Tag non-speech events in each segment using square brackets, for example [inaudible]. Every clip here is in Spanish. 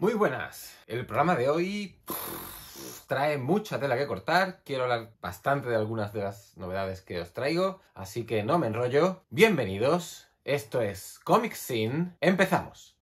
Muy buenas. El programa de hoy trae mucha tela que cortar. Quiero hablar bastante de algunas de las novedades que os traigo, así que no me enrollo. Bienvenidos. Esto es Comic Scene. Empezamos.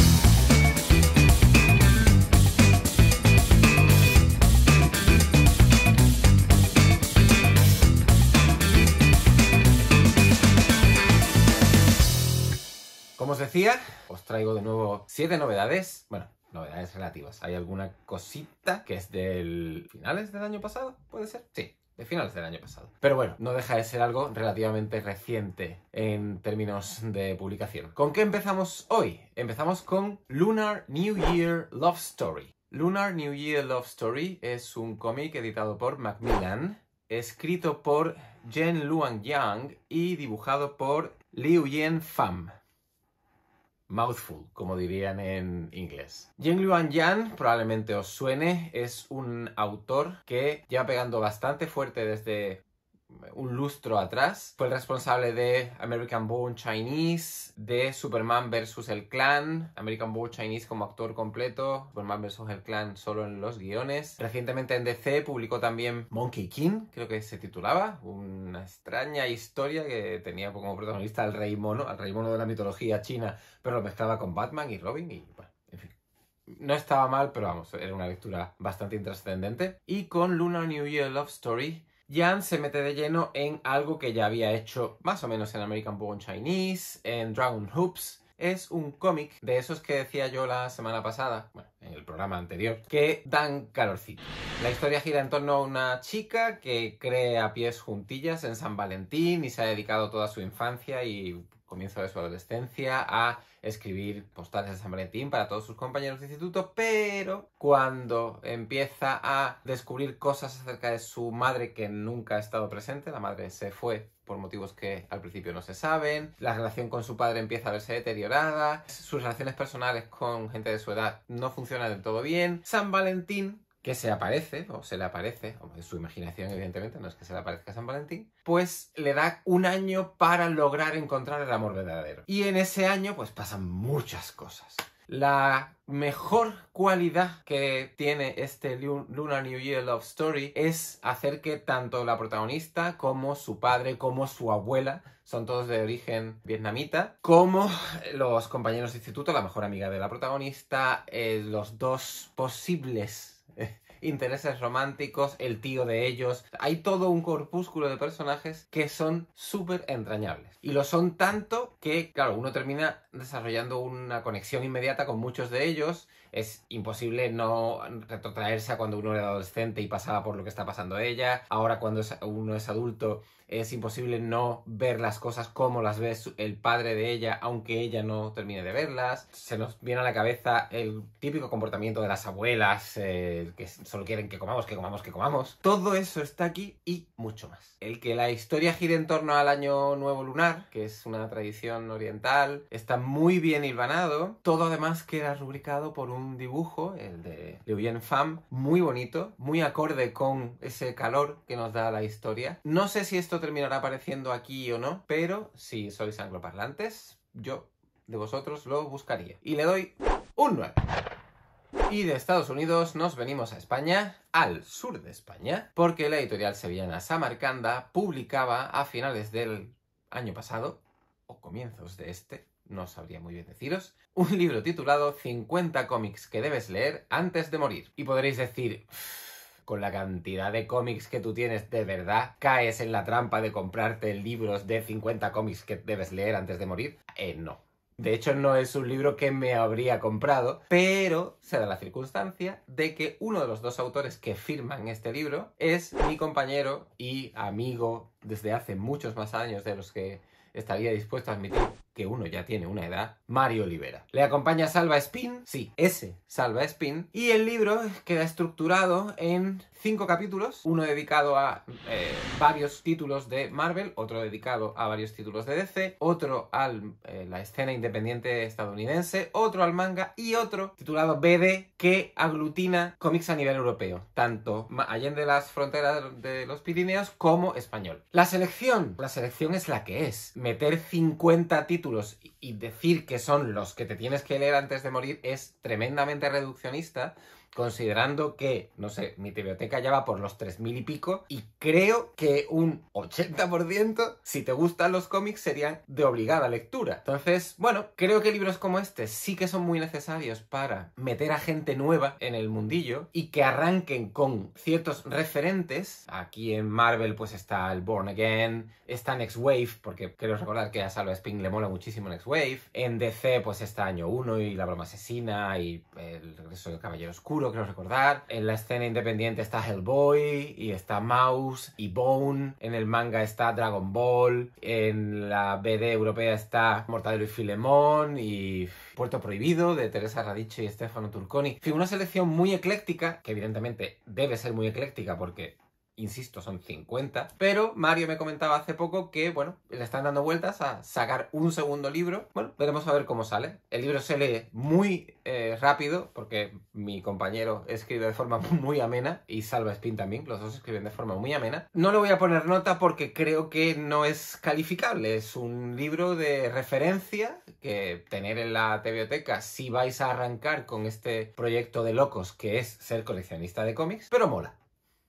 Como os decía, os traigo de nuevo siete novedades. Bueno, novedades relativas. Hay alguna cosita que es del finales del año pasado, puede ser. Sí, de finales del año pasado. Pero bueno, no deja de ser algo relativamente reciente en términos de publicación. ¿Con qué empezamos hoy? Empezamos con Lunar New Year Love Story. Lunar New Year Love Story es un cómic editado por Macmillan, escrito por Jen Luang Yang y dibujado por Liu Yen Pham. Mouthful, como dirían en inglés. Jing Luan Yan, probablemente os suene, es un autor que lleva pegando bastante fuerte desde un lustro atrás. Fue el responsable de American Born Chinese, de Superman vs. El Clan, American Born Chinese como actor completo, Superman vs. El Clan solo en los guiones. Recientemente en DC publicó también Monkey King, creo que se titulaba, una extraña historia que tenía como protagonista al rey mono, al rey mono de la mitología china, pero lo mezclaba con Batman y Robin y bueno, en fin no estaba mal, pero vamos, era una lectura bastante intrascendente. Y con Lunar New Year Love Story Jan se mete de lleno en algo que ya había hecho más o menos en American Born Chinese, en Dragon Hoops. Es un cómic de esos que decía yo la semana pasada, bueno, en el programa anterior, que dan calorcito. La historia gira en torno a una chica que cree a pies juntillas en San Valentín y se ha dedicado toda su infancia y comienzo de su adolescencia a escribir postales de San Valentín para todos sus compañeros de instituto, pero cuando empieza a descubrir cosas acerca de su madre que nunca ha estado presente, la madre se fue por motivos que al principio no se saben, la relación con su padre empieza a verse deteriorada, sus relaciones personales con gente de su edad no funcionan del todo bien, San Valentín que se aparece, o se le aparece, en su imaginación evidentemente, no es que se le aparezca a San Valentín, pues le da un año para lograr encontrar el amor verdadero. Y en ese año pues pasan muchas cosas. La mejor cualidad que tiene este Luna New Year Love Story es hacer que tanto la protagonista como su padre, como su abuela, son todos de origen vietnamita, como los compañeros de instituto, la mejor amiga de la protagonista, eh, los dos posibles [laughs] intereses románticos, el tío de ellos. Hay todo un corpúsculo de personajes que son súper entrañables. Y lo son tanto que, claro, uno termina desarrollando una conexión inmediata con muchos de ellos es imposible no retrotraerse a cuando uno era adolescente y pasaba por lo que está pasando ella. Ahora cuando uno es adulto es imposible no ver las cosas como las ve el padre de ella, aunque ella no termine de verlas. Se nos viene a la cabeza el típico comportamiento de las abuelas, eh, que solo quieren que comamos, que comamos, que comamos. Todo eso está aquí y mucho más. El que la historia gire en torno al año nuevo lunar, que es una tradición oriental, está muy bien hilvanado. Todo además queda rubricado por un dibujo, el de Liu muy bonito, muy acorde con ese calor que nos da la historia. No sé si esto terminará apareciendo aquí o no, pero si sois angloparlantes, yo de vosotros lo buscaría. Y le doy un 9. Y de Estados Unidos nos venimos a España, al sur de España, porque la editorial sevillana Samarcanda publicaba a finales del año pasado, o comienzos de este, no sabría muy bien deciros, un libro titulado 50 cómics que debes leer antes de morir. Y podréis decir, con la cantidad de cómics que tú tienes, de verdad, caes en la trampa de comprarte libros de 50 cómics que debes leer antes de morir. Eh, no. De hecho, no es un libro que me habría comprado, pero se da la circunstancia de que uno de los dos autores que firman este libro es mi compañero y amigo desde hace muchos más años de los que estaría dispuesto a admitir que uno ya tiene una edad, Mario Olivera. ¿Le acompaña Salva Spin? Sí, ese Salva Spin. Y el libro queda estructurado en cinco capítulos, uno dedicado a eh, varios títulos de Marvel, otro dedicado a varios títulos de DC, otro a eh, la escena independiente estadounidense, otro al manga y otro titulado BD que aglutina cómics a nivel europeo, tanto allende las fronteras de los Pirineos como español. La selección, la selección es la que es, meter 50 títulos y decir que son los que te tienes que leer antes de morir es tremendamente reduccionista considerando que, no sé, mi biblioteca ya va por los 3.000 y pico y creo que un 80%, si te gustan los cómics, serían de obligada lectura. Entonces, bueno, creo que libros como este sí que son muy necesarios para meter a gente nueva en el mundillo y que arranquen con ciertos referentes. Aquí en Marvel pues está el Born Again, está Next Wave, porque quiero recordar que a Salva Spring le mola muchísimo Next Wave. En DC pues está Año 1 y La Broma Asesina y El Regreso de Caballero Oscuro quiero recordar. En la escena independiente está Hellboy y está Mouse y Bone. En el manga está Dragon Ball. En la BD europea está Mortadelo y Filemón y Puerto Prohibido de Teresa Radice y Stefano Turconi. una selección muy ecléctica, que evidentemente debe ser muy ecléctica porque insisto, son 50. Pero Mario me comentaba hace poco que, bueno, le están dando vueltas a sacar un segundo libro. Bueno, veremos a ver cómo sale. El libro se lee muy eh, rápido, porque mi compañero escribe de forma [laughs] muy amena y Salva Spin también, los dos escriben de forma muy amena. No le voy a poner nota porque creo que no es calificable, es un libro de referencia que tener en la biblioteca si vais a arrancar con este proyecto de locos que es ser coleccionista de cómics, pero mola.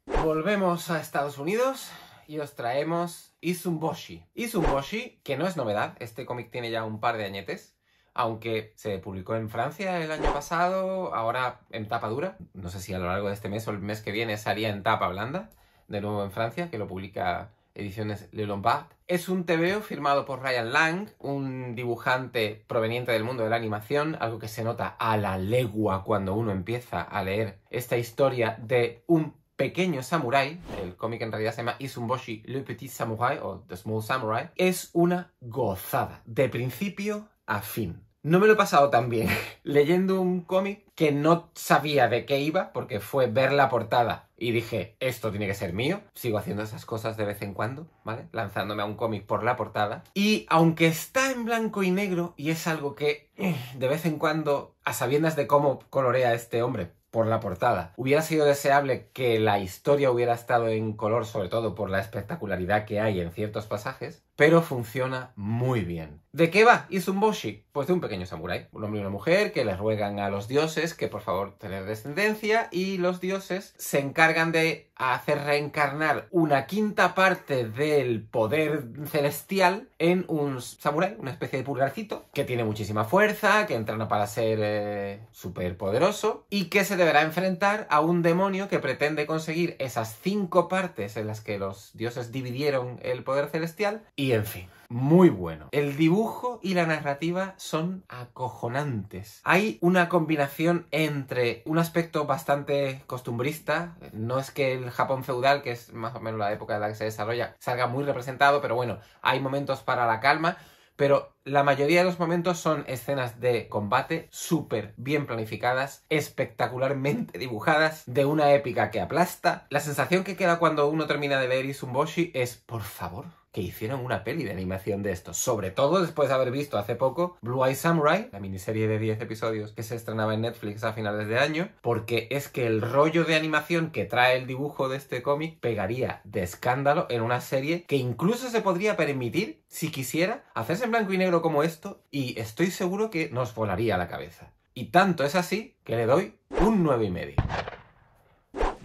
Volvemos a Estados Unidos y os traemos Izumboshi. Izumboshi, que no es novedad, este cómic tiene ya un par de añetes, aunque se publicó en Francia el año pasado, ahora en tapa dura. No sé si a lo largo de este mes o el mes que viene salía en tapa blanda, de nuevo en Francia, que lo publica ediciones Le Lombard. Es un TVO firmado por Ryan Lang, un dibujante proveniente del mundo de la animación, algo que se nota a la legua cuando uno empieza a leer esta historia de un Pequeño Samurai, el cómic en realidad se llama Isumboshi Le Petit Samurai o The Small Samurai, es una gozada, de principio a fin. No me lo he pasado tan bien [laughs] leyendo un cómic que no sabía de qué iba porque fue ver la portada y dije, esto tiene que ser mío. Sigo haciendo esas cosas de vez en cuando, ¿vale? Lanzándome a un cómic por la portada. Y aunque está en blanco y negro y es algo que eh, de vez en cuando, a sabiendas de cómo colorea este hombre, por la portada. Hubiera sido deseable que la historia hubiera estado en color, sobre todo por la espectacularidad que hay en ciertos pasajes, pero funciona muy bien. ¿De qué va Izumboshi? Pues de un pequeño samurái, un hombre y una mujer que le ruegan a los dioses que por favor tener descendencia y los dioses se encargan de hacer reencarnar una quinta parte del poder celestial en un samurái, una especie de pulgarcito que tiene muchísima fuerza, que entrena para ser eh, superpoderoso y que se deberá enfrentar a un demonio que pretende conseguir esas cinco partes en las que los dioses dividieron el poder celestial y y en fin. Muy bueno. El dibujo y la narrativa son acojonantes. Hay una combinación entre un aspecto bastante costumbrista, no es que el Japón feudal, que es más o menos la época en la que se desarrolla, salga muy representado, pero bueno, hay momentos para la calma, pero la mayoría de los momentos son escenas de combate súper bien planificadas, espectacularmente dibujadas, de una épica que aplasta. La sensación que queda cuando uno termina de ver Isumboshi es, por favor, que hicieron una peli de animación de esto. Sobre todo después de haber visto hace poco Blue Eye Samurai, la miniserie de 10 episodios que se estrenaba en Netflix a finales de año, porque es que el rollo de animación que trae el dibujo de este cómic pegaría de escándalo en una serie que incluso se podría permitir, si quisiera, hacerse en blanco y negro como esto y estoy seguro que nos volaría la cabeza. Y tanto es así que le doy un 9,5.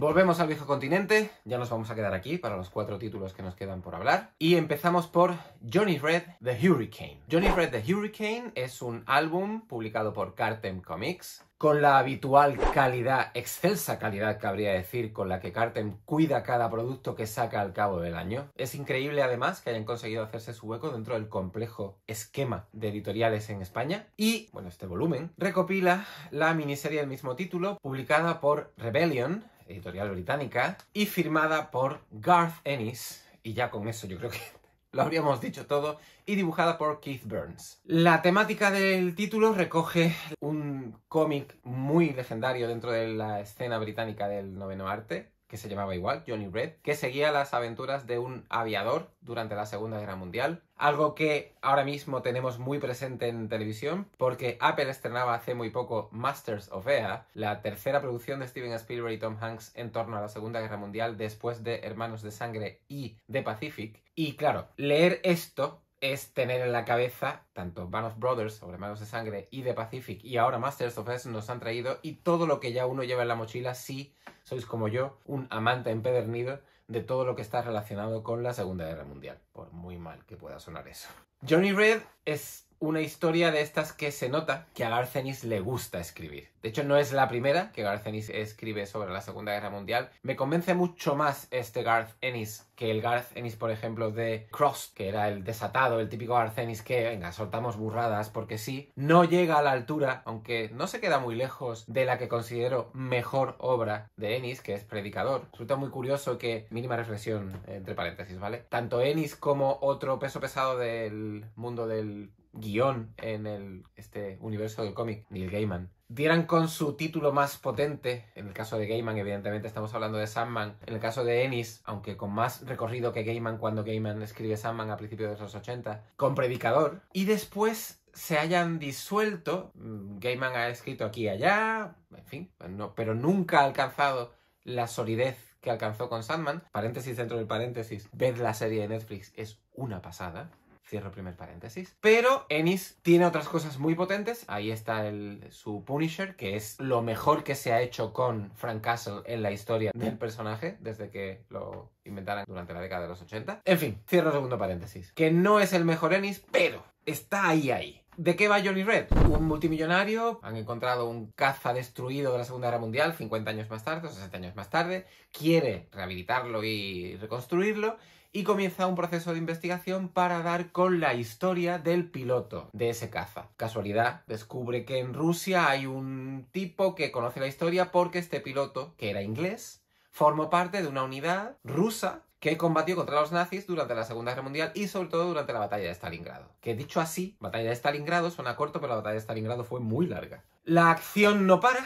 Volvemos al viejo continente, ya nos vamos a quedar aquí para los cuatro títulos que nos quedan por hablar. Y empezamos por Johnny Red The Hurricane. Johnny Red The Hurricane es un álbum publicado por Cartem Comics con la habitual calidad, excelsa calidad cabría decir, con la que Cartem cuida cada producto que saca al cabo del año. Es increíble además que hayan conseguido hacerse su hueco dentro del complejo esquema de editoriales en España. Y, bueno, este volumen recopila la miniserie del mismo título, publicada por Rebellion, editorial británica, y firmada por Garth Ennis, y ya con eso yo creo que [laughs] lo habríamos dicho todo, y dibujada por Keith Burns. La temática del título recoge un cómic muy legendario dentro de la escena británica del noveno arte, que se llamaba igual, Johnny Red, que seguía las aventuras de un aviador durante la Segunda Guerra Mundial, algo que ahora mismo tenemos muy presente en televisión, porque Apple estrenaba hace muy poco Masters of Air, la tercera producción de Steven Spielberg y Tom Hanks en torno a la Segunda Guerra Mundial después de Hermanos de Sangre y de Pacific. Y claro, leer esto es tener en la cabeza tanto Band of Brothers, sobre Manos de Sangre, y The Pacific, y ahora Masters of S nos han traído, y todo lo que ya uno lleva en la mochila, si sois como yo, un amante empedernido de todo lo que está relacionado con la Segunda Guerra Mundial, por muy mal que pueda sonar eso. Johnny Red es una historia de estas que se nota que a Garcenis le gusta escribir. De hecho, no es la primera que Garth Ennis escribe sobre la Segunda Guerra Mundial. Me convence mucho más este Garth Ennis que el Garth Ennis, por ejemplo, de Cross, que era el desatado, el típico Garth Ennis que, venga, soltamos burradas porque sí. No llega a la altura, aunque no se queda muy lejos de la que considero mejor obra de Ennis, que es Predicador. Resulta muy curioso que, mínima reflexión entre paréntesis, ¿vale? Tanto Ennis como otro peso pesado del mundo del guión en el, este universo del cómic, Neil Gaiman, dieran con su título más potente, en el caso de Gaiman, evidentemente estamos hablando de Sandman, en el caso de Ennis, aunque con más recorrido que Gaiman cuando Gaiman escribe Sandman a principios de los 80, con Predicador, y después se hayan disuelto, mm, Gaiman ha escrito aquí y allá, en fin, pero nunca ha alcanzado la solidez que alcanzó con Sandman, paréntesis dentro del paréntesis, ver la serie de Netflix, es una pasada, Cierro primer paréntesis. Pero Ennis tiene otras cosas muy potentes. Ahí está su Punisher, que es lo mejor que se ha hecho con Frank Castle en la historia del personaje, desde que lo inventaran durante la década de los 80. En fin, cierro segundo paréntesis. Que no es el mejor Ennis, pero está ahí, ahí. ¿De qué va Johnny Red? Un multimillonario, han encontrado un caza destruido de la Segunda Guerra Mundial 50 años más tarde, o 60 años más tarde, quiere rehabilitarlo y reconstruirlo y comienza un proceso de investigación para dar con la historia del piloto de ese caza. Casualidad, descubre que en Rusia hay un tipo que conoce la historia porque este piloto, que era inglés, formó parte de una unidad rusa que combatió contra los nazis durante la Segunda Guerra Mundial y sobre todo durante la batalla de Stalingrado. Que dicho así, batalla de Stalingrado suena corto, pero la batalla de Stalingrado fue muy larga. La acción no para,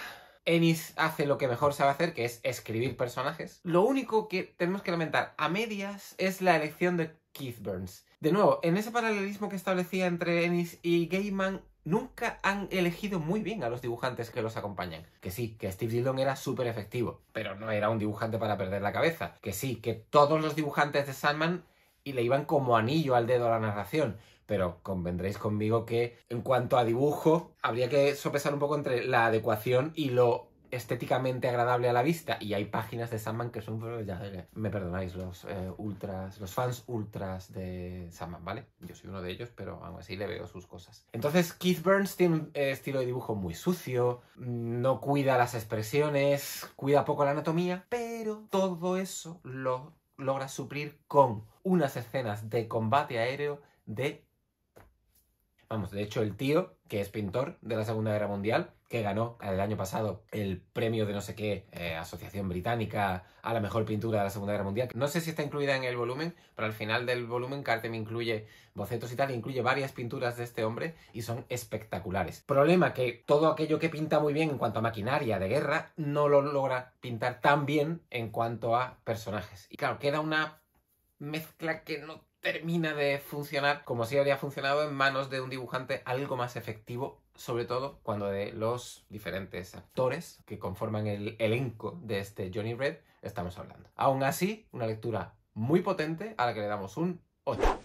Ennis hace lo que mejor sabe hacer, que es escribir personajes. Lo único que tenemos que lamentar a medias es la elección de Keith Burns. De nuevo, en ese paralelismo que establecía entre Ennis y Gaiman, nunca han elegido muy bien a los dibujantes que los acompañan. Que sí, que Steve Dillon era súper efectivo, pero no era un dibujante para perder la cabeza. Que sí, que todos los dibujantes de Sandman y le iban como anillo al dedo a la narración pero convendréis conmigo que en cuanto a dibujo, habría que sopesar un poco entre la adecuación y lo estéticamente agradable a la vista y hay páginas de Sandman que son eh, me perdonáis los eh, ultras los fans ultras de Sandman vale yo soy uno de ellos pero aún así le veo sus cosas entonces Keith Burns tiene un eh, estilo de dibujo muy sucio mm, no cuida las expresiones cuida poco la anatomía pero todo eso lo logra suplir con unas escenas de combate aéreo de Vamos, de hecho, el tío, que es pintor de la Segunda Guerra Mundial, que ganó el año pasado el premio de no sé qué eh, Asociación Británica a la mejor pintura de la Segunda Guerra Mundial. No sé si está incluida en el volumen, pero al final del volumen Cartem incluye bocetos y tal, incluye varias pinturas de este hombre y son espectaculares. Problema que todo aquello que pinta muy bien en cuanto a maquinaria de guerra no lo logra pintar tan bien en cuanto a personajes. Y claro, queda una mezcla que no termina de funcionar como si habría funcionado en manos de un dibujante algo más efectivo, sobre todo cuando de los diferentes actores que conforman el elenco de este Johnny Red estamos hablando. Aún así, una lectura muy potente a la que le damos un 8.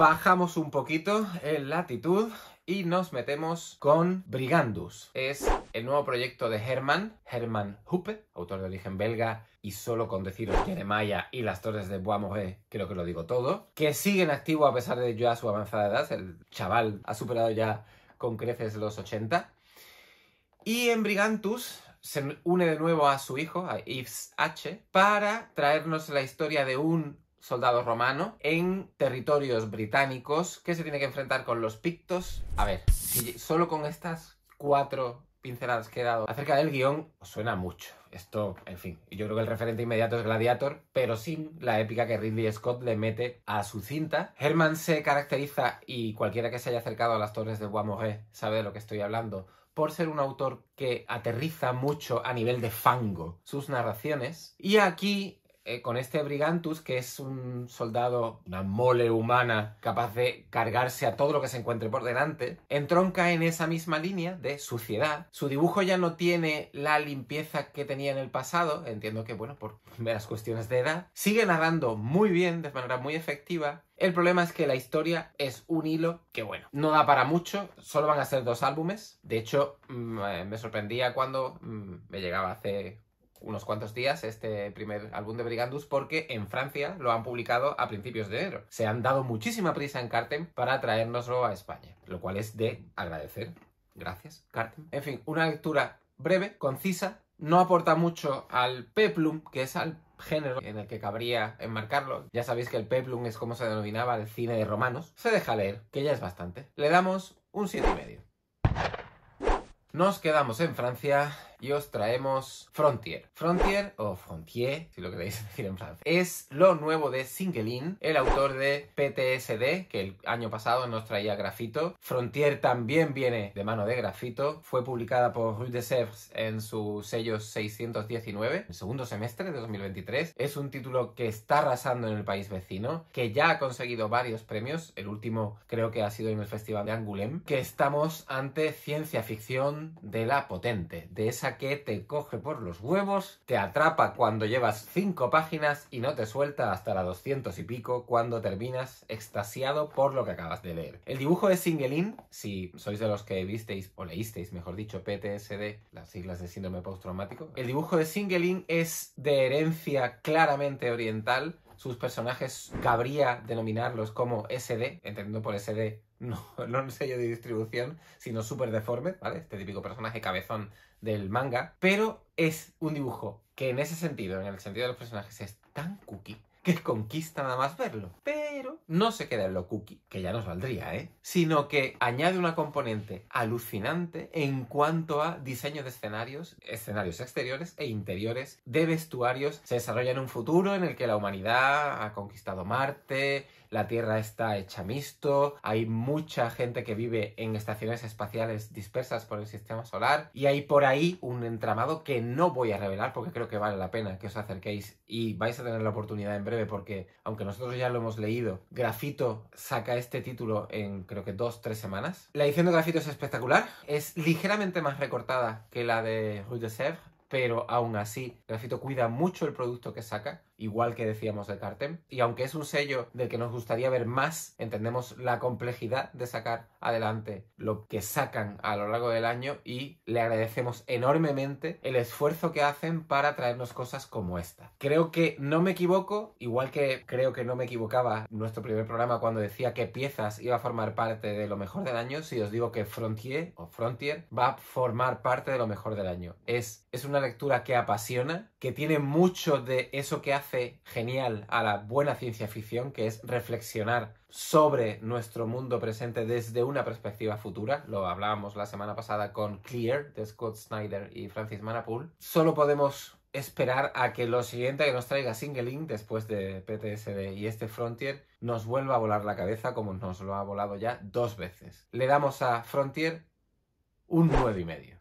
Bajamos un poquito en latitud y nos metemos con Brigandus. Es el nuevo proyecto de Hermann, Hermann Huppe, autor de origen belga, y solo con deciros maya y las torres de Bois creo que lo digo todo, que sigue en activo a pesar de ya su avanzada edad, el chaval ha superado ya con creces los 80. Y en Brigantus se une de nuevo a su hijo, a Yves H., para traernos la historia de un soldado romano en territorios británicos que se tiene que enfrentar con los pictos. A ver, si solo con estas cuatro pinceladas que he dado acerca del guión, suena mucho. Esto, en fin, yo creo que el referente inmediato es Gladiator, pero sin la épica que Ridley Scott le mete a su cinta. Herman se caracteriza, y cualquiera que se haya acercado a las torres de Guamoré sabe de lo que estoy hablando, por ser un autor que aterriza mucho a nivel de fango sus narraciones. Y aquí eh, con este Brigantus, que es un soldado, una mole humana, capaz de cargarse a todo lo que se encuentre por delante, entronca en esa misma línea de suciedad. Su dibujo ya no tiene la limpieza que tenía en el pasado, entiendo que, bueno, por [laughs] meras cuestiones de edad. Sigue nadando muy bien, de manera muy efectiva, el problema es que la historia es un hilo que, bueno, no da para mucho, solo van a ser dos álbumes. De hecho, mm, eh, me sorprendía cuando mm, me llegaba hace unos cuantos días este primer álbum de Brigandus porque en Francia lo han publicado a principios de enero. Se han dado muchísima prisa en Cartem para traérnoslo a España, lo cual es de agradecer. Gracias, Cartem. En fin, una lectura breve, concisa, no aporta mucho al peplum, que es al género en el que cabría enmarcarlo. Ya sabéis que el peplum es como se denominaba el cine de romanos. Se deja leer, que ya es bastante. Le damos un y medio Nos quedamos en Francia y os traemos Frontier. Frontier, o Frontier, si lo queréis [laughs] decir en francés, es lo nuevo de Singelin, el autor de PTSD, que el año pasado nos traía Grafito. Frontier también viene de mano de Grafito, fue publicada por Rue de Sèvres en su sello 619, el segundo semestre de 2023. Es un título que está arrasando en el país vecino, que ya ha conseguido varios premios, el último creo que ha sido en el Festival de Angoulême, que estamos ante ciencia ficción de la potente, de esa que te coge por los huevos, te atrapa cuando llevas cinco páginas y no te suelta hasta la doscientos y pico cuando terminas extasiado por lo que acabas de leer. El dibujo de Singelin, si sois de los que visteis o leísteis, mejor dicho, PTSD, las siglas de síndrome postraumático, el dibujo de Singelin es de herencia claramente oriental. Sus personajes cabría denominarlos como SD, entendiendo por SD no, [laughs] no un sello de distribución, sino súper deforme, ¿vale? Este típico personaje cabezón del manga, pero es un dibujo que en ese sentido, en el sentido de los personajes, es tan cookie que conquista nada más verlo. Pero no se queda en lo cookie, que ya nos valdría, ¿eh? Sino que añade una componente alucinante en cuanto a diseño de escenarios, escenarios exteriores e interiores, de vestuarios. Se desarrolla en un futuro en el que la humanidad ha conquistado Marte, la Tierra está hecha misto, hay mucha gente que vive en estaciones espaciales dispersas por el sistema solar y hay por ahí un entramado que no voy a revelar porque creo que vale la pena que os acerquéis y vais a tener la oportunidad en breve porque aunque nosotros ya lo hemos leído, Grafito saca este título en creo que dos, tres semanas. La edición de Grafito es espectacular, es ligeramente más recortada que la de Rue de Sèvres, pero aún así Grafito cuida mucho el producto que saca igual que decíamos de Cartem. Y aunque es un sello del que nos gustaría ver más, entendemos la complejidad de sacar adelante lo que sacan a lo largo del año y le agradecemos enormemente el esfuerzo que hacen para traernos cosas como esta. Creo que no me equivoco, igual que creo que no me equivocaba nuestro primer programa cuando decía que piezas iba a formar parte de lo mejor del año, si os digo que Frontier o Frontier va a formar parte de lo mejor del año. Es, es una lectura que apasiona, que tiene mucho de eso que hace genial a la buena ciencia ficción, que es reflexionar sobre nuestro mundo presente desde una perspectiva futura. Lo hablábamos la semana pasada con Clear, de Scott Snyder y Francis Manapool. Solo podemos esperar a que lo siguiente que nos traiga Singling después de PTSD y este Frontier nos vuelva a volar la cabeza como nos lo ha volado ya dos veces. Le damos a Frontier un y medio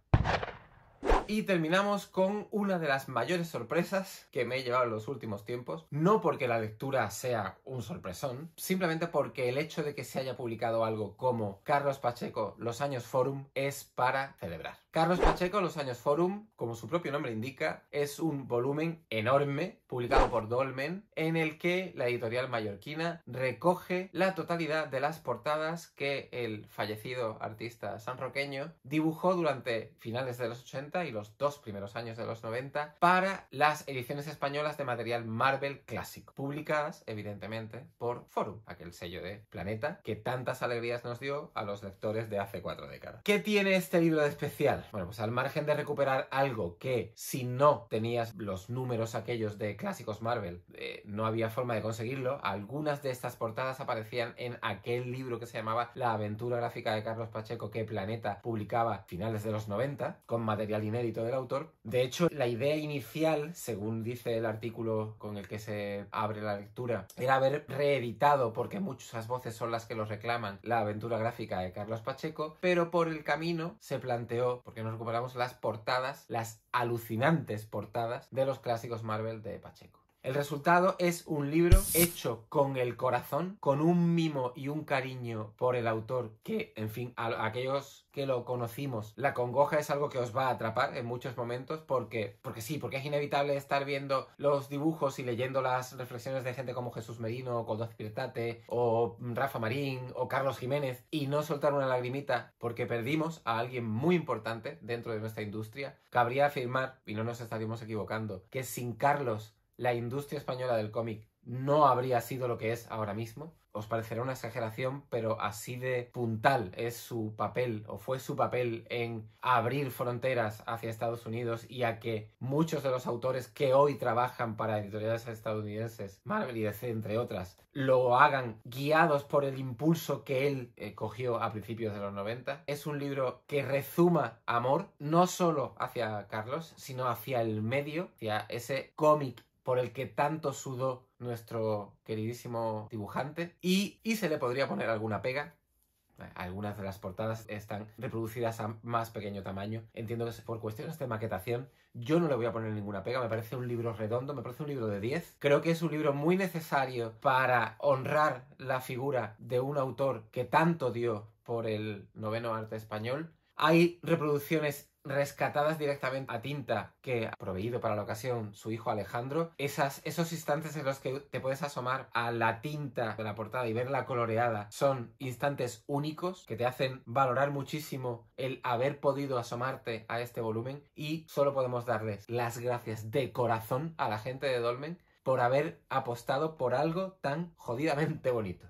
y terminamos con una de las mayores sorpresas que me he llevado en los últimos tiempos. No porque la lectura sea un sorpresón, simplemente porque el hecho de que se haya publicado algo como Carlos Pacheco, Los Años Forum, es para celebrar. Carlos Pacheco, Los Años Forum, como su propio nombre indica, es un volumen enorme publicado por Dolmen, en el que la editorial mallorquina recoge la totalidad de las portadas que el fallecido artista sanroqueño dibujó durante finales de los 80 y los dos primeros años de los 90 para las ediciones españolas de material Marvel clásico, publicadas evidentemente por Forum, aquel sello de Planeta que tantas alegrías nos dio a los lectores de hace cuatro décadas. ¿Qué tiene este libro de especial? Bueno, pues al margen de recuperar algo que si no tenías los números aquellos de clásicos Marvel. Eh, no había forma de conseguirlo. Algunas de estas portadas aparecían en aquel libro que se llamaba La aventura gráfica de Carlos Pacheco que Planeta publicaba finales de los 90 con material inédito del autor. De hecho, la idea inicial, según dice el artículo con el que se abre la lectura, era haber reeditado, porque muchas voces son las que lo reclaman, la aventura gráfica de Carlos Pacheco, pero por el camino se planteó, porque nos recuperamos las portadas, las alucinantes portadas de los clásicos Marvel de Pacheco. El resultado es un libro hecho con el corazón, con un mimo y un cariño por el autor que, en fin, a aquellos que lo conocimos, la congoja es algo que os va a atrapar en muchos momentos porque, porque sí, porque es inevitable estar viendo los dibujos y leyendo las reflexiones de gente como Jesús Merino, Coldoz Pirtate o Rafa Marín o Carlos Jiménez y no soltar una lagrimita porque perdimos a alguien muy importante dentro de nuestra industria. Cabría afirmar, y no nos estaríamos equivocando, que sin Carlos la industria española del cómic no habría sido lo que es ahora mismo. Os parecerá una exageración, pero así de puntal es su papel o fue su papel en abrir fronteras hacia Estados Unidos y a que muchos de los autores que hoy trabajan para editoriales estadounidenses, Marvel y DC entre otras, lo hagan guiados por el impulso que él eh, cogió a principios de los 90. Es un libro que rezuma amor no solo hacia Carlos, sino hacia el medio, hacia ese cómic por el que tanto sudó nuestro queridísimo dibujante. Y, se le podría poner alguna pega, algunas de las portadas están reproducidas a más pequeño tamaño. Entiendo que es por cuestiones de maquetación. Yo no le voy a poner ninguna pega. Me parece un libro redondo, me parece un libro de 10. Creo que es un libro muy necesario para honrar la figura de un autor que tanto dio por el noveno arte español. Hay reproducciones rescatadas directamente a tinta que ha proveído para la ocasión su hijo Alejandro, esas, esos instantes en los que te puedes asomar a la tinta de la portada y verla coloreada son instantes únicos que te hacen valorar muchísimo el haber podido asomarte a este volumen y solo podemos darles las gracias de corazón a la gente de Dolmen por haber apostado por algo tan jodidamente bonito.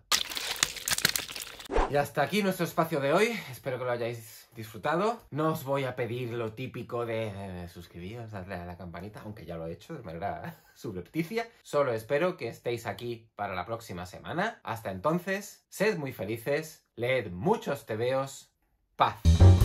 Y hasta aquí nuestro espacio de hoy. Espero que lo hayáis disfrutado. No os voy a pedir lo típico de eh, suscribiros, darle a la campanita, aunque ya lo he hecho de manera [laughs] subrepticia. Solo espero que estéis aquí para la próxima semana. Hasta entonces, sed muy felices, leed muchos tebeos, paz.